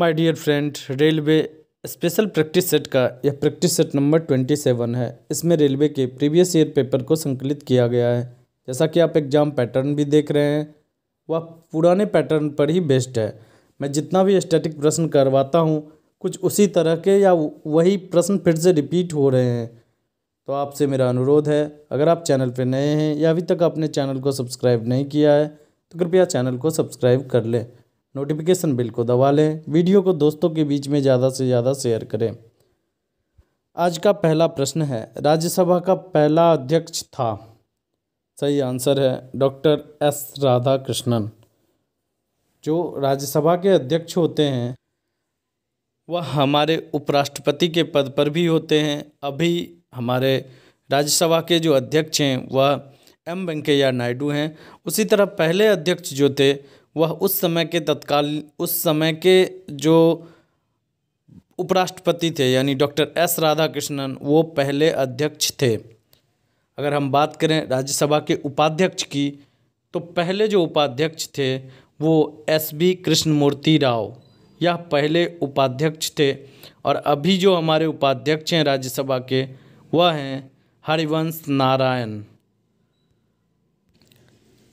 my dear friend railway special practice set का यह practice set number twenty seven है इसमें रेलवे के प्रीवियस ईयर पेपर को संकलित किया गया है जैसा कि आप एग्जाम पैटर्न भी देख रहे हैं वह पुराने पैटर्न पर ही बेस्ड है मैं जितना भी स्टैटिक प्रश्न करवाता हूँ कुछ उसी तरह के या वही प्रश्न फिर से रिपीट हो रहे हैं तो आपसे मेरा अनुरोध है अगर आप चैनल पर नए हैं या अभी तक आपने चैनल को सब्सक्राइब नहीं किया है तो कृपया चैनल को सब्सक्राइब कर लें नोटिफिकेशन बिल को दबा लें वीडियो को दोस्तों के बीच में ज़्यादा से ज़्यादा शेयर करें आज का पहला प्रश्न है राज्यसभा का पहला अध्यक्ष था सही आंसर है डॉक्टर एस राधा कृष्णन जो राज्यसभा के अध्यक्ष होते हैं वह हमारे उपराष्ट्रपति के पद पर भी होते हैं अभी हमारे राज्यसभा के जो अध्यक्ष हैं वह एम वेंकैया नायडू हैं उसी तरह पहले अध्यक्ष जो थे वह उस समय के तत्काल उस समय के जो उपराष्ट्रपति थे यानी डॉक्टर एस राधाकृष्णन वो पहले अध्यक्ष थे अगर हम बात करें राज्यसभा के उपाध्यक्ष की तो पहले जो उपाध्यक्ष थे वो एस बी कृष्णमूर्ति राव यह पहले उपाध्यक्ष थे और अभी जो हमारे उपाध्यक्ष हैं राज्यसभा के वह हैं हरिवंश नारायण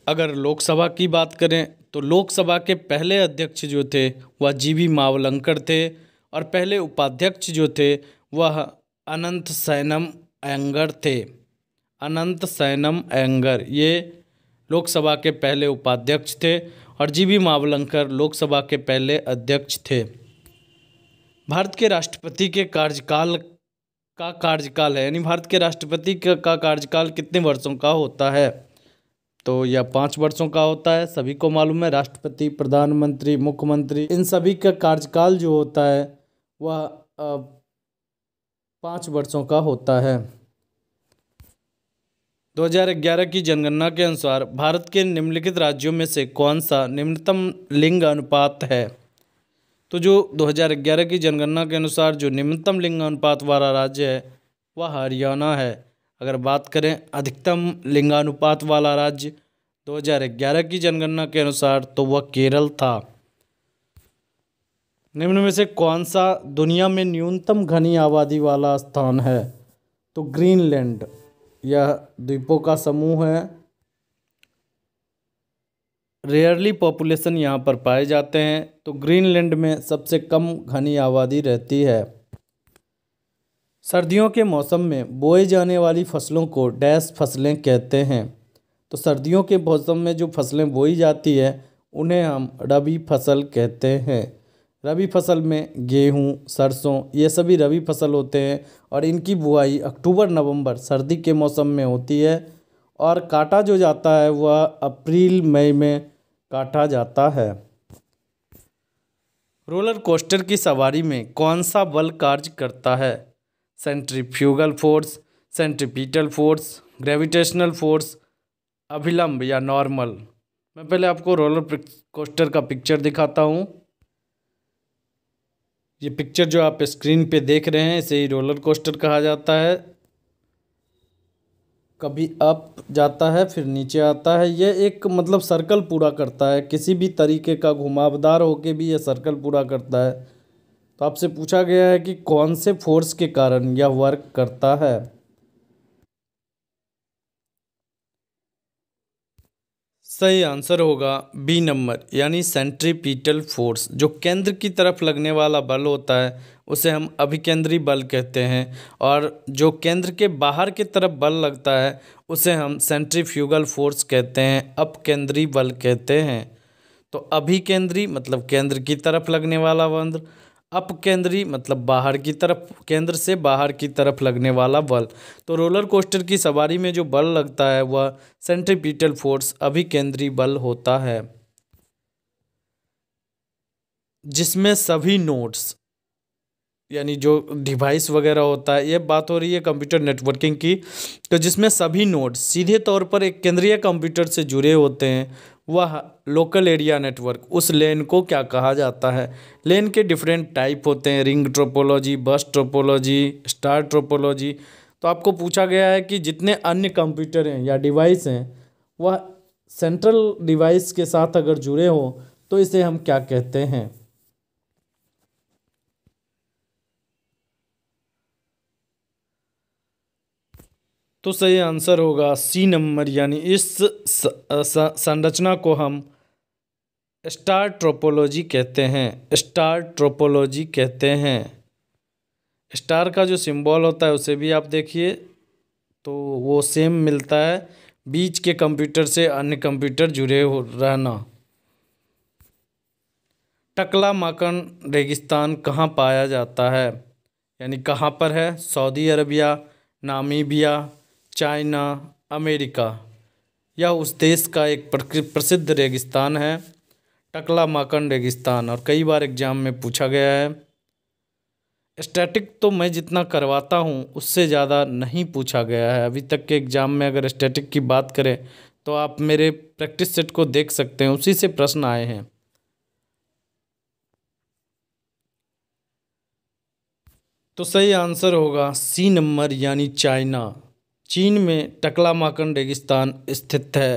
अगर लोकसभा की बात करें तो लोकसभा के पहले अध्यक्ष जो थे वह जी वी मावलंकर थे और पहले उपाध्यक्ष जो थे वह अनंत सैनम एंगर थे अनंत सैनम एंगर ये लोकसभा के पहले उपाध्यक्ष थे और जी वी मावलंकर लोकसभा के पहले अध्यक्ष थे भारत के राष्ट्रपति के कार्यकाल का कार्यकाल है यानी भारत के राष्ट्रपति का कार्यकाल कितने वर्षों का होता है तो यह पाँच वर्षों का होता है सभी को मालूम है राष्ट्रपति प्रधानमंत्री मुख्यमंत्री इन सभी का कार्यकाल जो होता है वह पाँच वर्षों का होता है 2011 की जनगणना के अनुसार भारत के निम्नलिखित राज्यों में से कौन सा निम्नतम लिंग अनुपात है तो जो 2011 की जनगणना के अनुसार जो निम्नतम लिंग अनुपात वाला राज्य है वह हरियाणा है अगर बात करें अधिकतम लिंगानुपात वाला राज्य 2011 की जनगणना के अनुसार तो वह केरल था निम्न में से कौन सा दुनिया में न्यूनतम घनी आबादी वाला स्थान है तो ग्रीनलैंड यह द्वीपों का समूह है रेयरली पॉपुलेशन यहाँ पर पाए जाते हैं तो ग्रीनलैंड में सबसे कम घनी आबादी रहती है सर्दियों के मौसम में बोए जाने वाली फसलों को डैश फसलें कहते हैं तो सर्दियों के मौसम में जो फसलें बोई जाती है उन्हें हम रबी फसल कहते हैं रबी फसल में गेहूं सरसों ये सभी रबी फसल होते हैं और इनकी बुआई अक्टूबर नवंबर सर्दी के मौसम में होती है और काटा जो जाता है वह अप्रैल मई में काटा जाता है रोलर कोस्टर की सवारी में कौन सा बल कार्य करता है centrifugal force centripetal force gravitational force अभिलंब या नॉर्मल मैं पहले आपको रोलर कोस्टर का पिक्चर दिखाता हूँ ये पिक्चर जो आप स्क्रीन पे देख रहे हैं इसे ही रोलर कोस्टर कहा जाता है कभी अप जाता है फिर नीचे आता है यह एक मतलब सर्कल पूरा करता है किसी भी तरीके का घुमावदार होके भी यह सर्कल पूरा करता है तो आपसे पूछा गया है कि कौन से फोर्स के कारण यह वर्क करता है सही आंसर होगा बी नंबर यानी सेंट्रीपीटल फोर्स जो केंद्र की तरफ लगने वाला बल होता है उसे हम अभिकेंद्री बल कहते हैं और जो केंद्र के बाहर की तरफ बल लगता है उसे हम सेंट्रीफ्यूगल फोर्स कहते हैं अपकेंद्री बल कहते हैं तो अभिकेंद्री मतलब केंद्र की तरफ लगने वाला बल अपकेंद्री मतलब बाहर की तरफ केंद्र से बाहर की तरफ लगने वाला बल तो रोलर कोस्टर की सवारी में जो बल लगता है वह सेंट्रीपिटल फोर्स अभिकेंद्री बल होता है जिसमें सभी नोट्स यानी जो डिवाइस वगैरह होता है ये बात हो रही है कंप्यूटर नेटवर्किंग की तो जिसमें सभी नोड सीधे तौर पर एक केंद्रीय कंप्यूटर से जुड़े होते हैं वह लोकल एरिया नेटवर्क उस लेन को क्या कहा जाता है लेन के डिफरेंट टाइप होते हैं रिंग ट्रोपोलॉजी बस ट्रोपोलॉजी स्टार ट्रोपोलॉजी तो आपको पूछा गया है कि जितने अन्य कंप्यूटर हैं या डिवाइस हैं वह सेंट्रल डिवाइस के साथ अगर जुड़े हों तो इसे हम क्या कहते हैं तो सही आंसर होगा सी नंबर यानी इस संरचना को हम स्टार ट्रोपोलॉजी कहते हैं स्टार ट्रोपोलॉजी कहते हैं स्टार का जो सिंबल होता है उसे भी आप देखिए तो वो सेम मिलता है बीच के कंप्यूटर से अन्य कंप्यूटर जुड़े हो रहना टकला माकन रेगिस्तान कहाँ पाया जाता है यानी कहाँ पर है Saudi Arabia Namibia China America यह उस देश का एक प्रसिद्ध रेगिस्तान है टकला माकन रेगिस्तान और कई बार एग्जाम में पूछा गया है स्टैटिक तो मैं जितना करवाता हूँ उससे ज़्यादा नहीं पूछा गया है अभी तक के एग्ज़ाम में अगर स्टैटिक की बात करें तो आप मेरे प्रैक्टिस सेट को देख सकते हैं उसी से प्रश्न आए हैं तो सही आंसर होगा सी नंबर यानी चाइना चीन में टकलामाकन रेगिस्तान स्थित है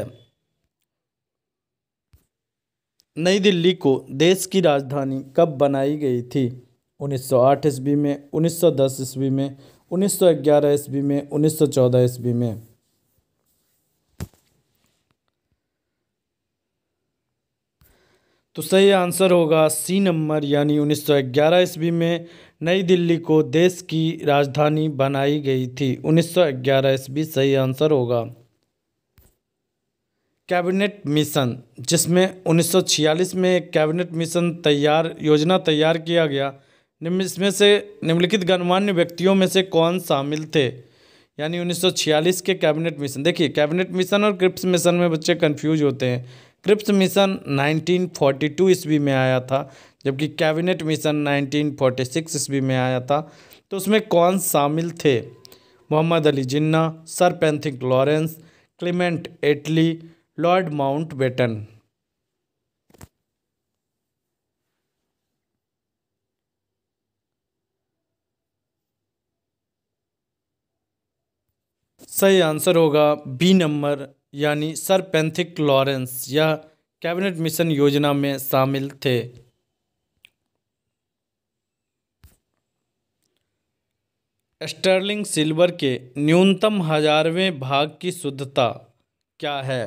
नई दिल्ली को देश की राजधानी कब बनाई गई थी 1908 ईस्वी में 1910 ईस्वी में 1911 ईस्वी में 1914 ईस्वी में तो सही आंसर होगा सी नंबर यानी 1911 ईस्वी में नई दिल्ली को देश की राजधानी बनाई गई थी 1911 ईस्वी सही आंसर होगा कैबिनेट मिशन जिसमें 1946 में एक कैबिनेट मिशन तैयार योजना तैयार किया गया निम्न इसमें से निम्नलिखित गणमान्य व्यक्तियों में से कौन शामिल थे यानी 1946 के कैबिनेट मिशन देखिए कैबिनेट मिशन और क्रिप्स मिशन में बच्चे कंफ्यूज होते हैं क्रिप्स मिशन 1942 ईस्वी में आया था जबकि कैबिनेट मिशन 1946 ईस्वी में आया था तो उसमें कौन शामिल थे Mohammed Ali Jinnah sir Pethick Lawrence Clement Attlee Lord Mountbatten सही आंसर होगा बी नंबर यानी सर पेंथिक लॉरेंस यह कैबिनेट मिशन योजना में शामिल थे स्टर्लिंग सिल्वर के न्यूनतम हजारवें भाग की शुद्धता क्या है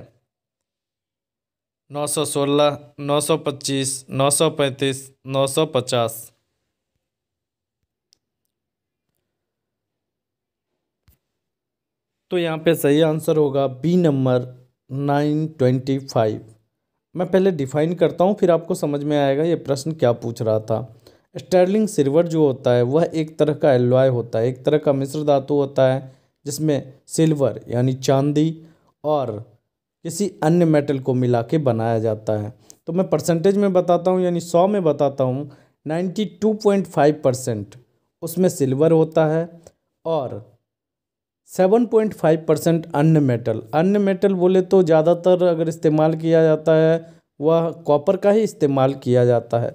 916, 925, 935, 950 तो यहाँ पे सही आंसर होगा B number nine twenty five मैं पहले डिफ़ाइन करता हूँ फिर आपको समझ में आएगा ये प्रश्न क्या पूछ रहा था स्टर्लिंग सिल्वर जो होता है वह एक तरह का एलवाय होता है एक तरह का मिश्र धातु होता है जिसमें सिल्वर यानी चांदी और किसी अन्य मेटल को मिला के बनाया जाता है तो मैं परसेंटेज में बताता हूँ यानी सौ में बताता हूँ ninety two point five percent उसमें सिल्वर होता है और सेवन पॉइंट फाइव परसेंट अन्य मेटल अन्य मेटल बोले तो ज़्यादातर अगर इस्तेमाल किया जाता है वह कॉपर का ही इस्तेमाल किया जाता है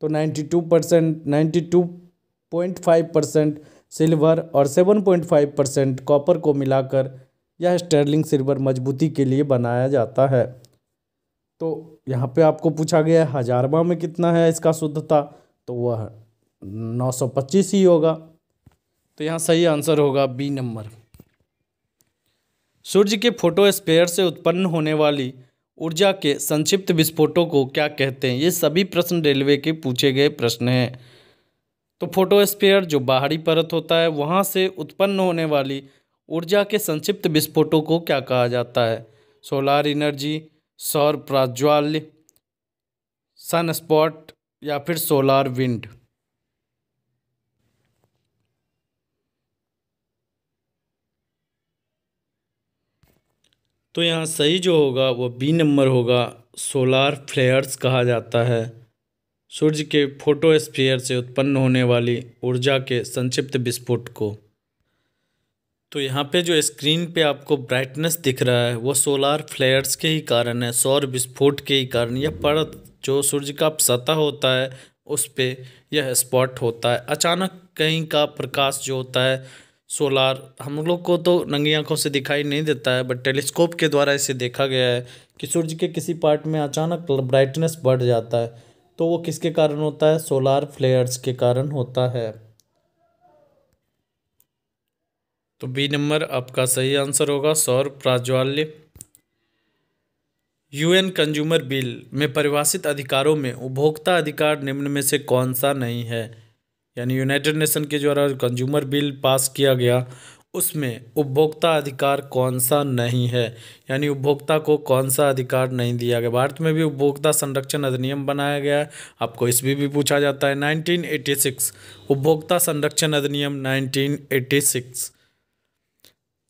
तो ninety two percent ninety two point five percent silver और seven point five percent copper को मिलाकर यह स्टर्लिंग सिल्वर मजबूती के लिए बनाया जाता है तो यहाँ पे आपको पूछा गया है हजारवा में कितना है इसका शुद्धता तो वह नौ सौ पच्चीस ही होगा तो यहाँ सही आंसर होगा बी नंबर सूर्य के फोटोस्पेयर से उत्पन्न होने वाली ऊर्जा के संक्षिप्त विस्फोटों को क्या कहते हैं ये सभी प्रश्न रेलवे के पूछे गए प्रश्न हैं तो फोटोस्पेयर जो बाहरी परत होता है वहाँ से उत्पन्न होने वाली ऊर्जा के संक्षिप्त विस्फोटों को क्या कहा जाता है सोलार एनर्जी सौर प्राज्वाल्य सन स्पॉट या फिर सोलार विंड तो यहाँ सही जो होगा वो बी नंबर होगा सोलार फ्लेयर्स कहा जाता है सूर्य के फोटोस्फीयर से उत्पन्न होने वाली ऊर्जा के संक्षिप्त विस्फोट को तो यहाँ पे जो स्क्रीन पे आपको ब्राइटनेस दिख रहा है वो सोलार फ्लेयर्स के ही कारण है सौर विस्फोट के ही कारण यह परत जो सूर्य का सतह होता है उस पर यह स्पॉट होता है अचानक कहीं का प्रकाश जो होता है सोलार हम लोग को तो नंगी आंखों से दिखाई नहीं देता है बट टेलीस्कोप के द्वारा इसे देखा गया है कि सूर्य के किसी पार्ट में अचानक ब्राइटनेस बढ़ जाता है तो वो किसके कारण होता है सोलार फ्लेयर्स के कारण होता है तो बी नंबर आपका सही आंसर होगा सौर प्राज्वाल्य यूएन कंज्यूमर बिल में परिभाषित अधिकारों में उपभोक्ता अधिकार निम्न में से कौन सा नहीं है यानी यूनाइटेड नेशन के द्वारा कंज्यूमर बिल पास किया गया उसमें उपभोक्ता अधिकार कौन सा नहीं है यानी उपभोक्ता को कौन सा अधिकार नहीं दिया गया भारत में भी उपभोक्ता संरक्षण अधिनियम बनाया गया है आपको इस भी, भी पूछा जाता है 1986 उपभोक्ता संरक्षण अधिनियम 1986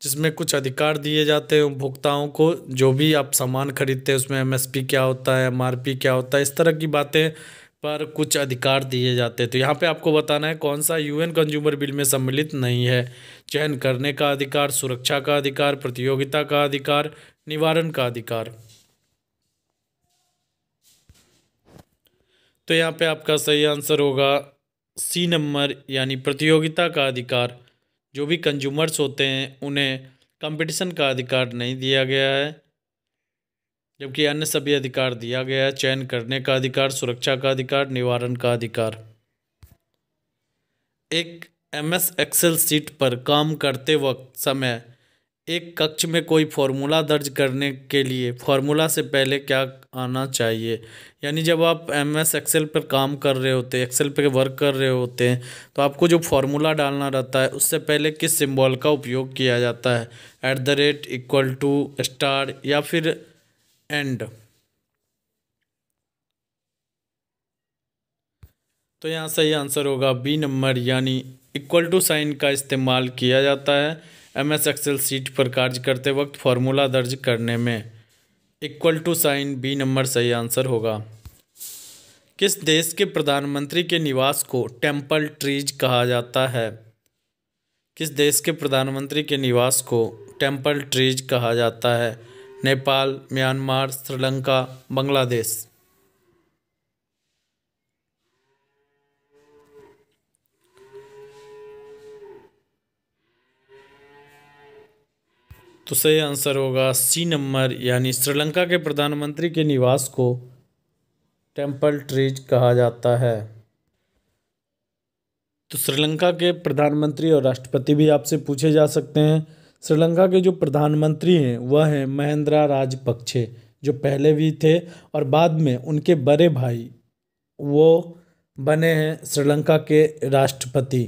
जिसमें कुछ अधिकार दिए जाते हैं उपभोक्ताओं को जो भी आप सामान खरीदते हैं उसमें एम क्या होता है एम क्या होता है इस तरह की बातें पर कुछ अधिकार दिए जाते तो यहाँ पे आपको बताना है कौन सा यूएन कंज्यूमर बिल में सम्मिलित नहीं है चयन करने का अधिकार सुरक्षा का अधिकार प्रतियोगिता का अधिकार निवारण का अधिकार तो यहाँ पे आपका सही आंसर होगा सी नंबर यानी प्रतियोगिता का अधिकार जो भी कंज्यूमर्स होते हैं उन्हें कंपटीशन का अधिकार नहीं दिया गया है जबकि अन्य सभी अधिकार दिया गया है चयन करने का अधिकार सुरक्षा का अधिकार निवारण का अधिकार एक एम एस एक्सेल सीट पर काम करते वक्त समय एक कक्ष में कोई फॉर्मूला दर्ज करने के लिए फॉर्मूला से पहले क्या आना चाहिए यानी जब आप एम एस एक्सेल पर काम कर रहे होते हैं एक्सेल पर वर्क कर रहे होते हैं तो आपको जो फॉर्मूला डालना रहता है उससे पहले किस सिंबल का उपयोग किया जाता है at the rate equal to star या फिर एंड तो यहाँ सही आंसर होगा बी नंबर यानी इक्वल टू साइन का इस्तेमाल किया जाता है एम एस एक्सेल सीट पर कार्य करते वक्त फार्मूला दर्ज करने में equal to sign B number सही आंसर होगा किस देश के प्रधानमंत्री के निवास को टेम्पल ट्रीज कहा जाता है किस देश के प्रधानमंत्री के निवास को टेम्पल ट्रीज कहा जाता है नेपाल म्यांमार श्रीलंका बांग्लादेश तो सही आंसर होगा सी नंबर यानी श्रीलंका के प्रधानमंत्री के निवास को टेम्पल ट्रीज कहा जाता है तो श्रीलंका के प्रधानमंत्री और राष्ट्रपति भी आपसे पूछे जा सकते हैं श्रीलंका के जो प्रधानमंत्री हैं वह हैं महेंद्रा राजपक्षे जो पहले भी थे और बाद में उनके बड़े भाई वो बने हैं श्रीलंका के राष्ट्रपति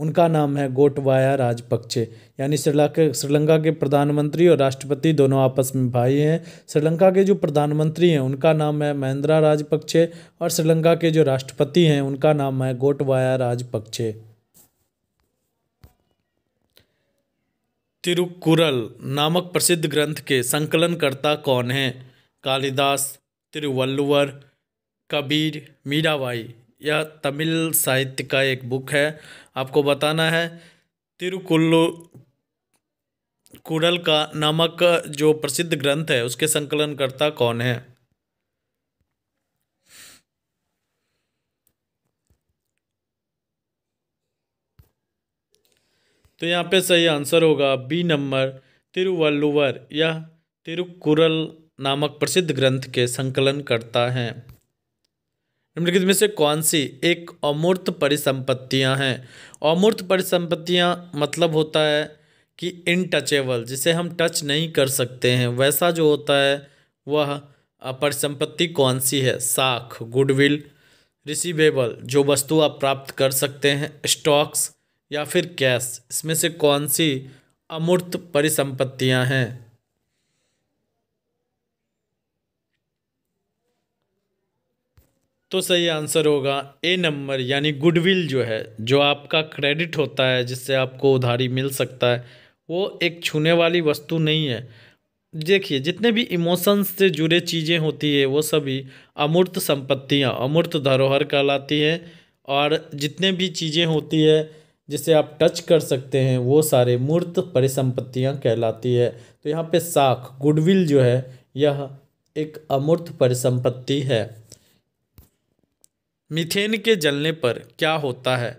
उनका नाम है गोटवाया राजपक्षे यानी श्रीलंका श्रीलंका के प्रधानमंत्री और राष्ट्रपति दोनों आपस में भाई हैं श्रीलंका के जो प्रधानमंत्री हैं उनका नाम है महेंद्रा राजपक्षे और श्रीलंका के जो राष्ट्रपति हैं उनका नाम है गोटवाया राजपक्षे तिरुकुरल नामक प्रसिद्ध ग्रंथ के संकलनकर्ता कौन हैं कालिदास तिरुवल्लुवर कबीर मीराबाई यह तमिल साहित्य का एक बुक है आपको बताना है तिरुकुल्लु कुरल का नामक जो प्रसिद्ध ग्रंथ है उसके संकलनकर्ता कौन है तो यहाँ पे सही आंसर होगा बी नंबर तिरुवल्लुवर यह तिरुकुरल नामक प्रसिद्ध ग्रंथ के संकलन करता है निम्नलिखित में से कौन सी एक अमूर्त परिसंपत्तियाँ हैं अमूर्त परिसंपत्तियाँ मतलब होता है कि इनटचेबल जिसे हम टच नहीं कर सकते हैं वैसा जो होता है वह परिसंपत्ति कौन सी है साख गुडविल रिसीवेबल जो वस्तु आप प्राप्त कर सकते हैं स्टॉक्स या फिर कैश इसमें से कौन सी अमूर्त परिसंपत्तियां हैं तो सही आंसर होगा ए नंबर यानी गुडविल जो है जो आपका क्रेडिट होता है जिससे आपको उधारी मिल सकता है वो एक छूने वाली वस्तु नहीं है देखिए जितने भी इमोशंस से जुड़े चीज़ें होती है वो सभी अमूर्त संपत्तियां अमूर्त धरोहर कहलाती है और जितने भी चीज़ें होती है जिसे आप टच कर सकते हैं वो सारे मूर्त परिसंपत्तियां कहलाती है तो यहाँ पे साख गुडविल जो है यह एक अमूर्त परिसंपत्ति है मीथेन के जलने पर क्या होता है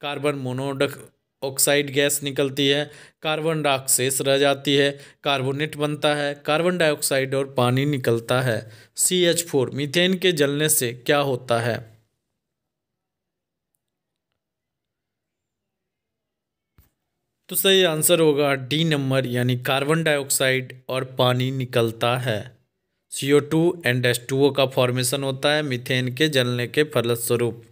कार्बन मोनोडक ऑक्साइड गैस निकलती है कार्बन डाक्सेस रह जाती है कार्बोनेट बनता है कार्बन डाइऑक्साइड और पानी निकलता है सी एच फोर मीथेन के जलने से क्या होता है तो सही आंसर होगा डी नंबर यानी कार्बन डाइऑक्साइड और पानी निकलता है C O two and S two O का फॉर्मेशन होता है मिथेन के जलने के फलस्वरूप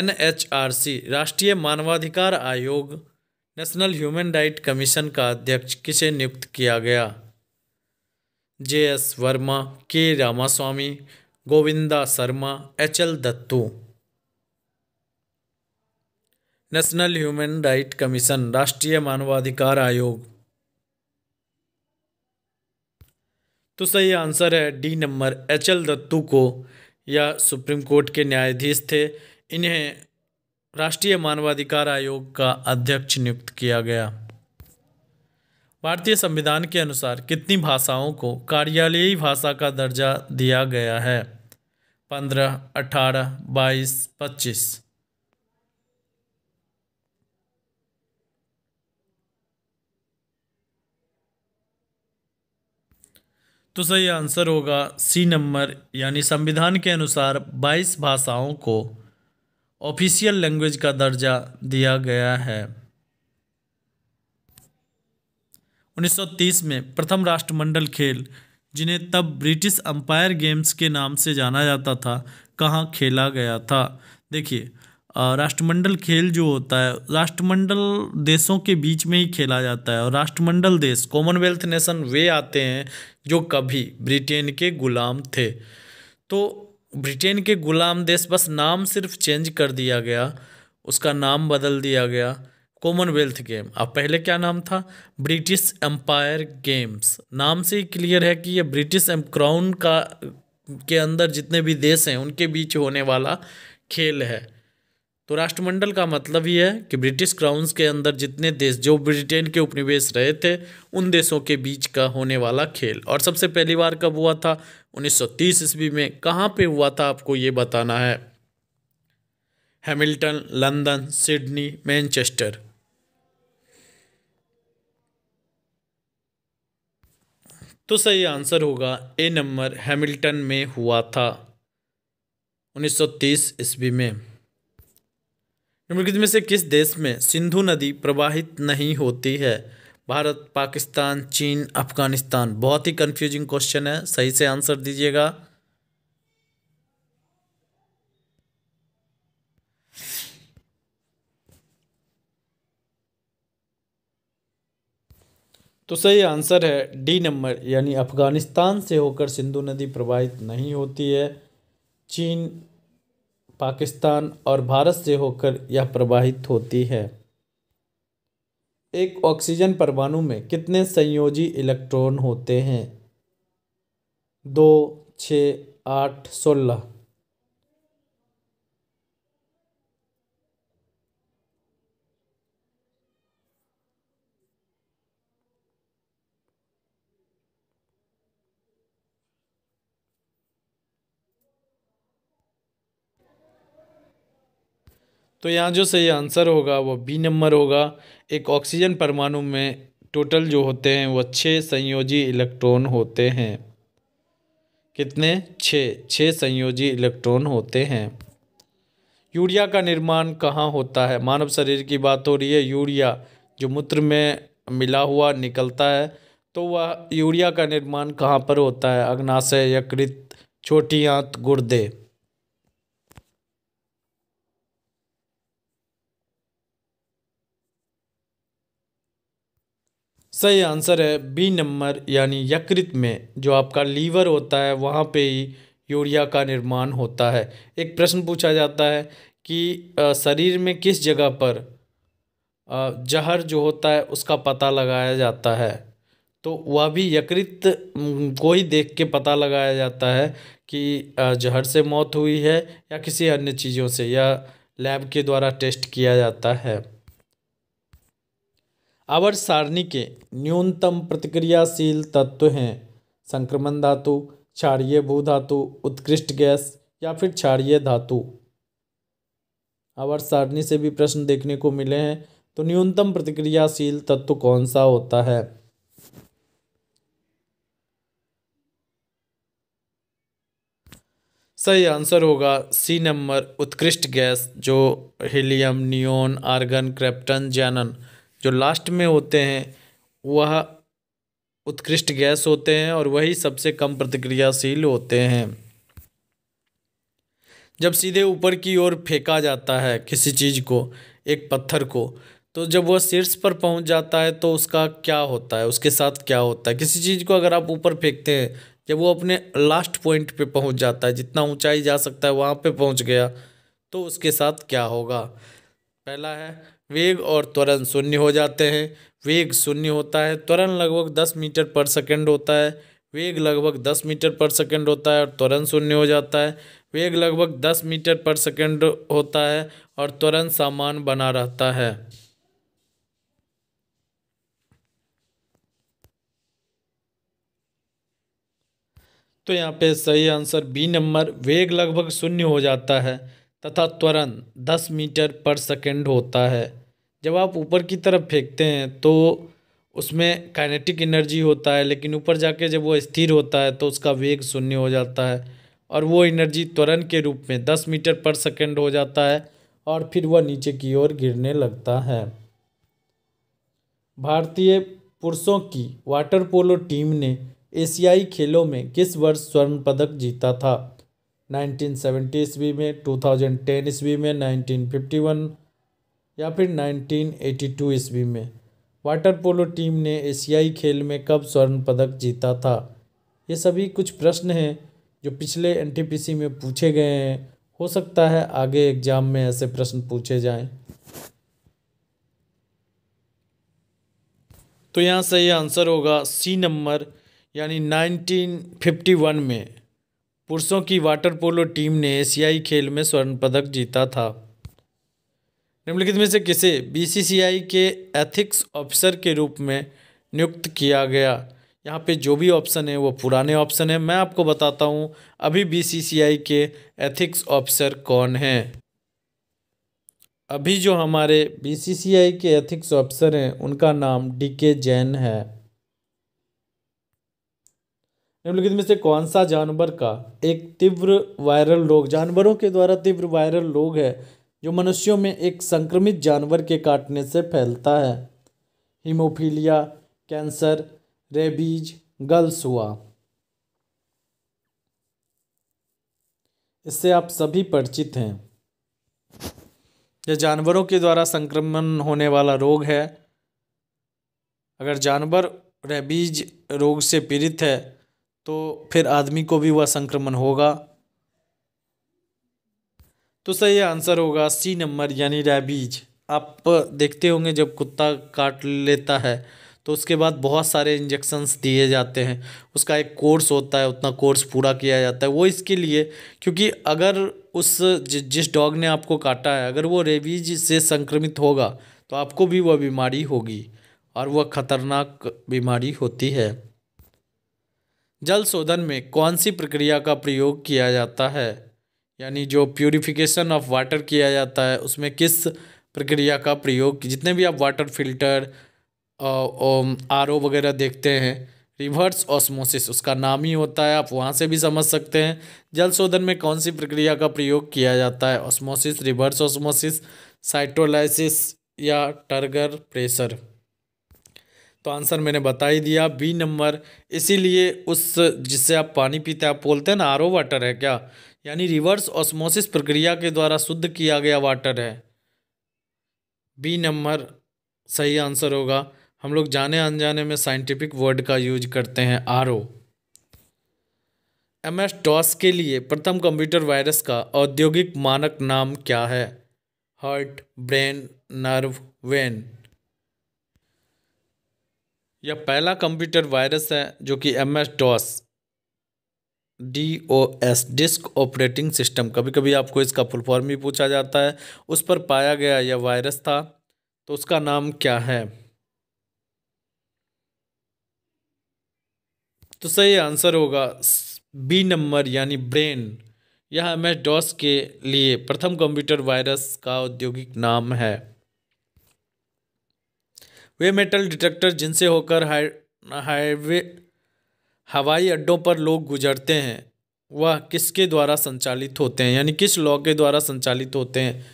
एन एच आर सी राष्ट्रीय मानवाधिकार आयोग नेशनल ह्यूमन राइट कमीशन का अध्यक्ष किसे नियुक्त किया गया जे S Verma K Ramaswamy Govinda Sharma H L Dattu national human right commission राष्ट्रीय मानवाधिकार आयोग तो सही आंसर है D number H L Dattu को या सुप्रीम कोर्ट के न्यायाधीश थे इन्हें राष्ट्रीय मानवाधिकार आयोग का अध्यक्ष नियुक्त किया गया भारतीय संविधान के अनुसार कितनी भाषाओं को कार्यालयी भाषा का दर्जा दिया गया है पंद्रह अठारह बाईस पच्चीस तो सही आंसर होगा सी नंबर यानी संविधान के अनुसार 22 भाषाओं को ऑफिशियल लैंग्वेज का दर्जा दिया गया है 1930 में प्रथम राष्ट्रमंडल खेल जिन्हें तब ब्रिटिश अंपायर गेम्स के नाम से जाना जाता था कहाँ खेला गया था देखिए राष्ट्रमंडल खेल जो होता है राष्ट्रमंडल देशों के बीच में ही खेला जाता है और राष्ट्रमंडल देश कॉमनवेल्थ नेशन वे आते हैं जो कभी ब्रिटेन के गुलाम थे तो ब्रिटेन के गुलाम देश बस नाम सिर्फ चेंज कर दिया गया उसका नाम बदल दिया गया कॉमनवेल्थ गेम अब पहले क्या नाम था ब्रिटिश एम्पायर गेम्स नाम से ही क्लियर है कि ये ब्रिटिश एम क्राउन का के अंदर जितने भी देश हैं उनके बीच होने वाला खेल है तो राष्ट्रमंडल का मतलब ये है कि ब्रिटिश क्राउन्स के अंदर जितने देश जो ब्रिटेन के उपनिवेश रहे थे उन देशों के बीच का होने वाला खेल और सबसे पहली बार कब हुआ था 1930 ईस्वी में कहाँ पे हुआ था आपको ये बताना है हैमिल्टन लंदन सिडनी मैनचेस्टर तो सही आंसर होगा ए नंबर हैमिल्टन में हुआ था 1930 ईस्वी में निम्नलिखित में से किस देश में सिंधु नदी प्रवाहित नहीं होती है भारत पाकिस्तान चीन अफगानिस्तान बहुत ही कंफ्यूजिंग क्वेश्चन है सही से आंसर दीजिएगा तो सही आंसर है डी नंबर यानी अफगानिस्तान से होकर सिंधु नदी प्रवाहित नहीं होती है चीन पाकिस्तान और भारत से होकर यह प्रवाहित होती है एक ऑक्सीजन परमाणु में कितने संयोजी इलेक्ट्रॉन होते हैं दो छ आठ सोलह तो यहाँ जो सही आंसर होगा वह बी नंबर होगा एक ऑक्सीजन परमाणु में टोटल जो होते हैं वह छः संयोजी इलेक्ट्रॉन होते हैं कितने छः छः संयोजी इलेक्ट्रॉन होते हैं यूरिया का निर्माण कहाँ होता है मानव शरीर की बात हो रही है यूरिया जो मूत्र में मिला हुआ निकलता है तो वह यूरिया का निर्माण कहाँ पर होता है अग्नाशय यकृत छोटी आंत गुर्दे सही आंसर है बी नंबर यानी यकृत में जो आपका लीवर होता है वहाँ पे ही यूरिया का निर्माण होता है एक प्रश्न पूछा जाता है कि शरीर में किस जगह पर जहर जो होता है उसका पता लगाया जाता है तो वह भी यकृत को ही देख के पता लगाया जाता है कि जहर से मौत हुई है या किसी अन्य चीज़ों से या लैब के द्वारा टेस्ट किया जाता है आवर्त सारणी के न्यूनतम प्रतिक्रियाशील तत्व हैं संक्रमण धातु क्षारीय भू धातु उत्कृष्ट गैस या फिर क्षारीय धातु आवर्त सारणी से भी प्रश्न देखने को मिले हैं तो न्यूनतम प्रतिक्रियाशील तत्व कौन सा होता है सही आंसर होगा सी नंबर उत्कृष्ट गैस जो helium neon argon krypton xenon जो लास्ट में होते हैं वह उत्कृष्ट गैस होते हैं और वही सबसे कम प्रतिक्रियाशील होते हैं जब सीधे ऊपर की ओर फेंका जाता है किसी चीज़ को एक पत्थर को तो जब वह शीर्ष पर पहुंच जाता है तो उसका क्या होता है उसके साथ क्या होता है किसी चीज़ को अगर आप ऊपर फेंकते हैं जब वो अपने लास्ट पॉइंट पे पहुंच जाता है जितना ऊंचाई जा सकता है वहाँ पे पहुंच गया तो उसके साथ क्या होगा पहला है वेग और त्वरण शून्य हो जाते हैं वेग शून्य होता है त्वरण लगभग दस मीटर पर सेकेंड होता है वेग लगभग दस मीटर पर सेकेंड होता है और त्वरण शून्य हो जाता है वेग लगभग दस मीटर पर सेकेंड होता है और त्वरण सामान बना रहता है तो यहाँ पे सही आंसर बी नंबर वेग लगभग शून्य हो जाता है तथा त्वरण दस मीटर पर सेकेंड होता है जब आप ऊपर की तरफ फेंकते हैं तो उसमें काइनेटिक एनर्जी होता है लेकिन ऊपर जाके जब वो स्थिर होता है तो उसका वेग शून्य हो जाता है और वो एनर्जी त्वरण के रूप में दस मीटर पर सेकेंड हो जाता है और फिर वह नीचे की ओर गिरने लगता है भारतीय पुरुषों की वाटर पोलो टीम ने एशियाई खेलों में किस वर्ष स्वर्ण पदक जीता था नाइनटीन सेवेंटी ईस्वी में टू थाउजेंड टेन ईस्वी में नाइनटीन फिफ्टी वन या फिर नाइनटीन एटी टू ईस्वी में वाटर पोलो टीम ने एशियाई खेल में कब स्वर्ण पदक जीता था ये सभी कुछ प्रश्न हैं जो पिछले सी में पूछे गए हैं हो सकता है आगे एग्जाम में ऐसे प्रश्न पूछे जाएं तो यहाँ सही आंसर होगा सी नंबर यानी 1951 में पुरुषों की वाटर पोलो टीम ने एशियाई खेल में स्वर्ण पदक जीता था निम्नलिखित में से किसे बीसीसीआई के एथिक्स ऑफिसर के रूप में नियुक्त किया गया यहाँ पे जो भी ऑप्शन है वो पुराने ऑप्शन है मैं आपको बताता हूँ अभी बीसीसीआई के एथिक्स ऑफिसर कौन हैं अभी जो हमारे बीसीसीआई के एथिक्स ऑफिसर हैं उनका नाम डी के जैन है निम्नलिखित में से कौन सा जानवर का एक तीव्र वायरल रोग जानवरों के द्वारा तीव्र वायरल रोग है जो मनुष्यों में एक संक्रमित जानवर के काटने से फैलता है हीमोफीलिया कैंसर रेबीज गल्स हुआ इससे आप सभी परिचित हैं यह जानवरों के द्वारा संक्रमण होने वाला रोग है अगर जानवर रेबीज रोग से पीड़ित है तो फिर आदमी को भी वह संक्रमण होगा तो सही आंसर होगा सी नंबर यानी रैबीज आप देखते होंगे जब कुत्ता काट लेता है तो उसके बाद बहुत सारे इंजेक्शन्स दिए जाते हैं उसका एक कोर्स होता है उतना कोर्स पूरा किया जाता है वो इसके लिए क्योंकि अगर उस जिस डॉग ने आपको काटा है अगर वो रेबीज से संक्रमित होगा तो आपको भी वह बीमारी होगी और वह ख़तरनाक बीमारी होती है जल शोधन में कौन सी प्रक्रिया का प्रयोग किया जाता है यानी जो प्योरीफिकेशन ऑफ वाटर किया जाता है उसमें किस प्रक्रिया का प्रयोग जितने भी आप वाटर फिल्टर आर ओ वगैरह देखते हैं रिवर्स ऑस्मोसिस उसका नाम ही होता है आप वहाँ से भी समझ सकते हैं जल शोधन में कौन सी प्रक्रिया का प्रयोग किया जाता है ऑस्मोसिस रिवर्स ऑस्मोसिस साइटोलाइसिस या टर्गर प्रेशर तो आंसर मैंने बता ही दिया बी नंबर इसीलिए उस जिससे आप पानी पीते हैं आप बोलते हैं ना आर वाटर है क्या यानी रिवर्स ऑस्मोसिस प्रक्रिया के द्वारा शुद्ध किया गया वाटर है बी नंबर सही आंसर होगा हम लोग जाने अनजाने में साइंटिफिक वर्ड का यूज करते हैं R O M S DOS के लिए प्रथम कंप्यूटर वायरस का औद्योगिक मानक नाम क्या है हार्ट ब्रेन नर्व वेन यह पहला कंप्यूटर वायरस है जो कि M S DOS D O S disk operating system कभी कभी आपको इसका फुल फॉर्म भी पूछा जाता है उस पर पाया गया यह वायरस था तो उसका नाम क्या है तो सही आंसर होगा बी नंबर यानी ब्रेन यह एम एस डॉस के लिए प्रथम कंप्यूटर वायरस का औद्योगिक नाम है वे मेटल डिटेक्टर जिनसे होकर हाईवे हवाई अड्डों पर लोग गुजरते हैं वह किसके द्वारा संचालित होते हैं यानी किस लॉ के द्वारा संचालित होते हैं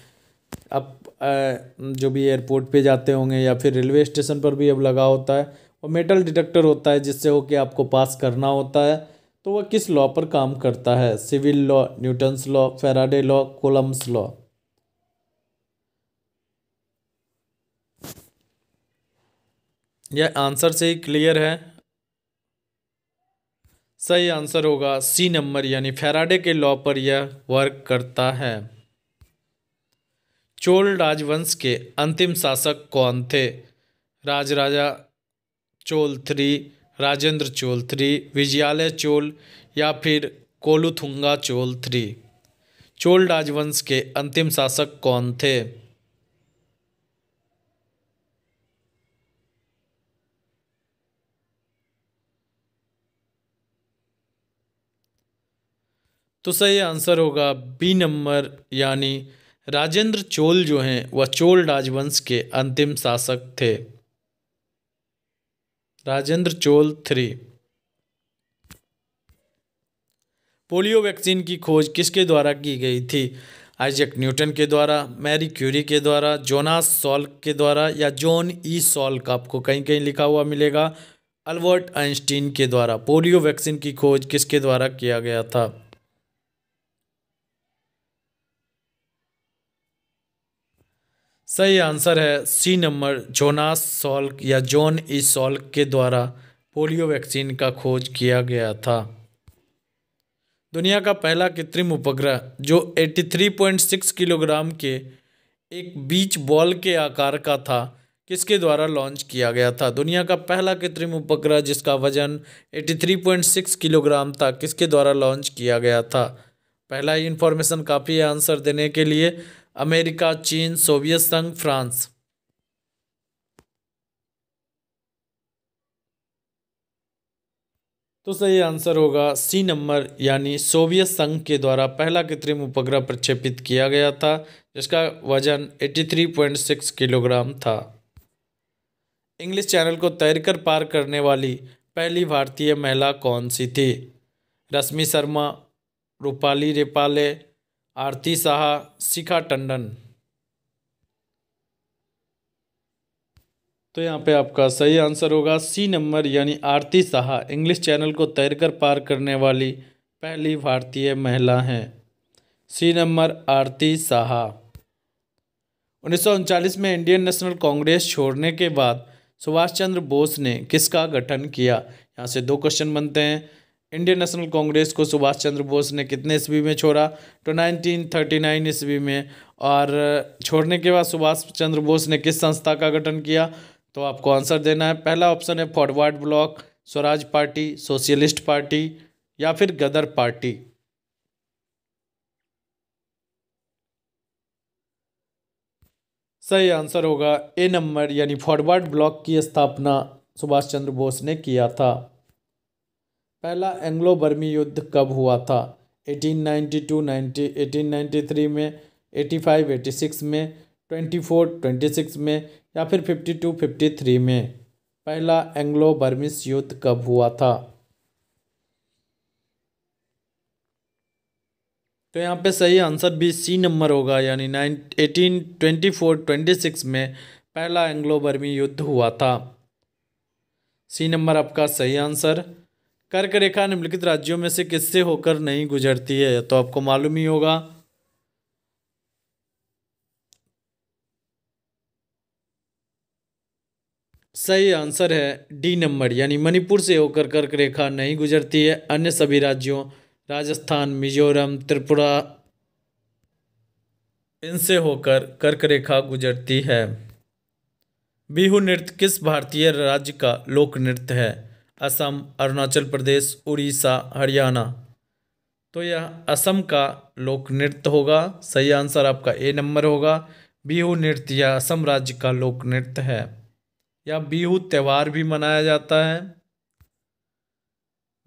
अब जो भी एयरपोर्ट पे जाते होंगे या फिर रेलवे स्टेशन पर भी अब लगा होता है और मेटल डिटेक्टर होता है जिससे हो कि आपको पास करना होता है तो वह किस लॉ पर काम करता है civil law Newton's law Faraday law Coulomb's law यह आंसर से ही क्लियर है सही आंसर होगा सी नंबर यानी फेराडे के लॉ पर यह वर्क करता है चोल राजवंश के अंतिम शासक कौन थे राजराजा चोल थ्री राजेंद्र चोल थ्री विजयालय चोल या फिर कोलुथुंगा चोल थ्री चोल राजवंश के अंतिम शासक कौन थे तो सही आंसर होगा बी नंबर यानी राजेंद्र चोल जो हैं वह चोल राजवंश के अंतिम शासक थे Rajendra Chola three polio vaccine की खोज किसके द्वारा की गई थी आइजक न्यूटन के द्वारा मैरी क्यूरी के द्वारा जोनास सॉल के द्वारा या जॉन ई सॉल का आपको कहीं कहीं लिखा हुआ मिलेगा अल्बर्ट आइंस्टीन के द्वारा पोलियो वैक्सीन की खोज किसके द्वारा किया गया था सही आंसर है सी नंबर जोनास सॉल्क या जॉन ई सॉल्क के द्वारा पोलियो वैक्सीन का खोज किया गया था दुनिया का पहला कृत्रिम उपग्रह जो 83.6 किलोग्राम के एक बीच बॉल के आकार का था किसके द्वारा लॉन्च किया गया था दुनिया का पहला कृत्रिम उपग्रह जिसका वजन 83.6 किलोग्राम था किसके द्वारा लॉन्च किया गया था पहला इन्फॉर्मेशन काफ़ी है आंसर देने के लिए अमेरिका चीन सोवियत संघ फ्रांस तो सही आंसर होगा सी नंबर यानी सोवियत संघ के द्वारा पहला कृत्रिम उपग्रह प्रक्षेपित किया गया था जिसका वजन 83.6 किलोग्राम था इंग्लिश चैनल को तैरकर पार करने वाली पहली भारतीय महिला कौन सी थी रश्मि शर्मा रूपाली रेपाले आरती शाह शिखा टंडन तो यहाँ पे आपका सही आंसर होगा सी नंबर यानी आरती शाह इंग्लिश चैनल को तैरकर पार करने वाली पहली भारतीय महिला हैं सी नंबर आरती शाह उन्नीस में इंडियन नेशनल कांग्रेस छोड़ने के बाद सुभाष चंद्र बोस ने किसका गठन किया यहाँ से दो क्वेश्चन बनते हैं इंडियन नेशनल कांग्रेस को सुभाष चंद्र बोस ने कितने ईस्वी में छोड़ा तो 1939 ईस्वी में और छोड़ने के बाद सुभाष चंद्र बोस ने किस संस्था का गठन किया तो आपको आंसर देना है पहला ऑप्शन है forward bloc Swaraj party socialist party या फिर गदर पार्टी सही आंसर होगा ए नंबर यानी फॉरवर्ड ब्लॉक की स्थापना सुभाष चंद्र बोस ने किया था पहला एंग्लो बर्मी युद्ध कब हुआ था 1892 90 1893 में 85 86 में 24 26 में या फिर 52 53 में पहला एंग्लो बर्मिस युद्ध कब हुआ था तो यहाँ पे सही आंसर भी सी नंबर होगा यानी nineteen twenty four twenty six में पहला एंग्लो बर्मी युद्ध हुआ था सी नंबर आपका सही आंसर कर्क रेखा निम्नलिखित राज्यों में से किससे होकर नहीं गुजरती है तो आपको मालूम ही होगा सही आंसर है डी नंबर यानी मणिपुर से होकर कर्क रेखा नहीं गुजरती है अन्य सभी राज्यों राजस्थान मिजोरम त्रिपुरा इनसे होकर कर्क रेखा गुजरती है बिहू नृत्य किस भारतीय राज्य का लोक नृत्य है असम अरुणाचल प्रदेश उड़ीसा हरियाणा तो यह असम का लोक नृत्य होगा सही आंसर आपका ए नंबर होगा बिहू नृत्य यह असम राज्य का लोक नृत्य है यह बिहू त्यौहार भी मनाया जाता है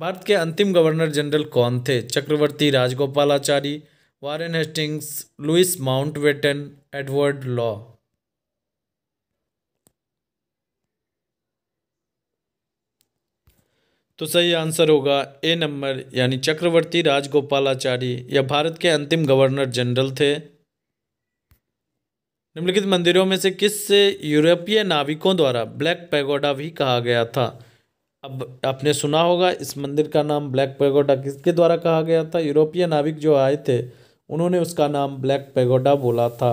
भारत के अंतिम गवर्नर जनरल कौन थे Chakravarti Rajagopalachari Warren Hastings Louis Mountbatten Edward Law तो सही आंसर होगा ए नंबर यानी चक्रवर्ती राजगोपालाचारी यह भारत के अंतिम गवर्नर जनरल थे निम्नलिखित मंदिरों में से किस से यूरोपीय नाविकों द्वारा ब्लैक पैगोडा भी कहा गया था अब आपने सुना होगा इस मंदिर का नाम ब्लैक पैगोडा किसके द्वारा कहा गया था यूरोपीय नाविक जो आए थे उन्होंने उसका नाम ब्लैक पैगोडा बोला था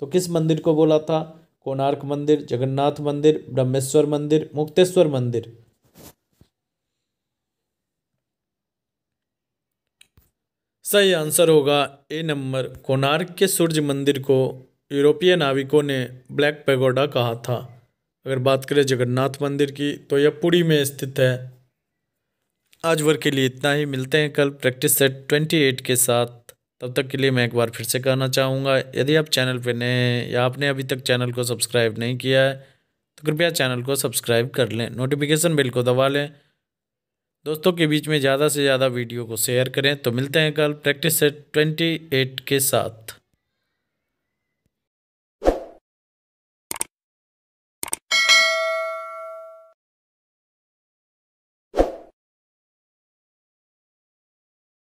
तो किस मंदिर को बोला था कोणार्क मंदिर जगन्नाथ मंदिर ब्रह्मेश्वर मंदिर मुक्तेश्वर मंदिर सही आंसर होगा ए नंबर कोणार्क के सूर्य मंदिर को यूरोपीय नाविकों ने ब्लैक पैगोडा कहा था अगर बात करें जगन्नाथ मंदिर की तो यह पुरी में स्थित है आज वर्ग के लिए इतना ही मिलते हैं कल प्रैक्टिस सेट ट्वेंटी एट के साथ तब तक के लिए मैं एक बार फिर से कहना चाहूँगा यदि आप चैनल पर नए हैं या आपने अभी तक चैनल को सब्सक्राइब नहीं किया है तो कृपया चैनल को सब्सक्राइब कर लें नोटिफिकेशन बिल को दबा लें दोस्तों के बीच में ज़्यादा से ज़्यादा वीडियो को शेयर करें तो मिलते हैं कल प्रैक्टिस सेट ट्वेंटी एट के साथ